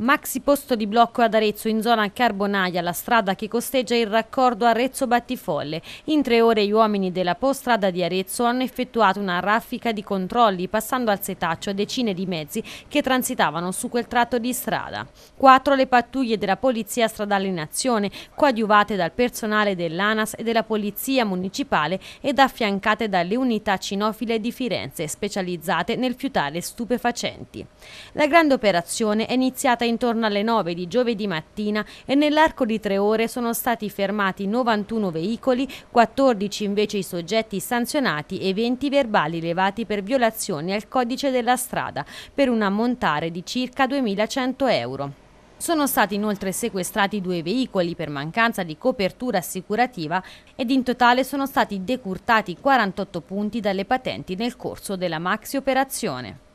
Maxi posto di blocco ad Arezzo in zona Carbonaia, la strada che costeggia il raccordo Arezzo Battifolle. In tre ore gli uomini della postrada di Arezzo hanno effettuato una raffica di controlli passando al setaccio decine di mezzi che transitavano su quel tratto di strada. Quattro le pattuglie della polizia stradale in azione, coadiuvate dal personale dell'ANAS e della polizia municipale ed affiancate dalle unità cinofile di Firenze specializzate nel fiutare stupefacenti. La grande operazione è iniziata in intorno alle 9 di giovedì mattina e nell'arco di tre ore sono stati fermati 91 veicoli, 14 invece i soggetti sanzionati e 20 verbali levati per violazioni al codice della strada, per un ammontare di circa 2.100 euro. Sono stati inoltre sequestrati due veicoli per mancanza di copertura assicurativa ed in totale sono stati decurtati 48 punti dalle patenti nel corso della maxi operazione.